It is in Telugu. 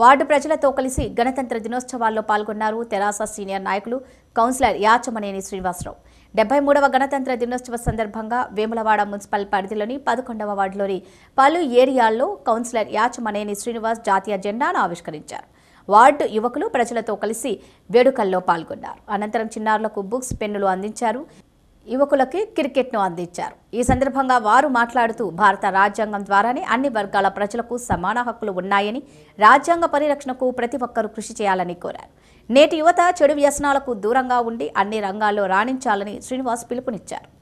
వార్డు ప్రజలతో కలిసి గణతంత్ర దినోత్సవాల్లో పాల్గొన్నారు తెరాస సీనియర్ నాయకులు కౌన్సిలర్ యాచమనేని శ్రీనివాసరావు డెబ్బై మూడవ గణతంత్ర దినోత్సవ సందర్భంగా వేములవాడ మున్సిపల్ పరిధిలోని పదకొండవ వార్డులోని పలు ఏరియాల్లో కౌన్సిలర్ యాచమనేని శ్రీనివాస్ జాతీయ జెండాను ఆవిష్కరించారు వార్డు యువకులు ప్రజలతో కలిసి వేడుకల్లో పాల్గొన్నారు అనంతరం చిన్నారులకు బుక్స్ పెన్నులు అందించారు యువకులకి క్రికెట్ను అందించారు ఈ సందర్భంగా వారు మాట్లాడుతూ భారత రాజ్యాంగం ద్వారానే అన్ని వర్గాల ప్రజలకు సమాన హక్కులు ఉన్నాయని రాజ్యాంగ పరిరక్షణకు ప్రతి ఒక్కరూ కృషి చేయాలని కోరారు నేటి యువత చెడు వ్యసనాలకు దూరంగా ఉండి అన్ని రంగాల్లో రాణించాలని శ్రీనివాస్ పిలుపునిచ్చారు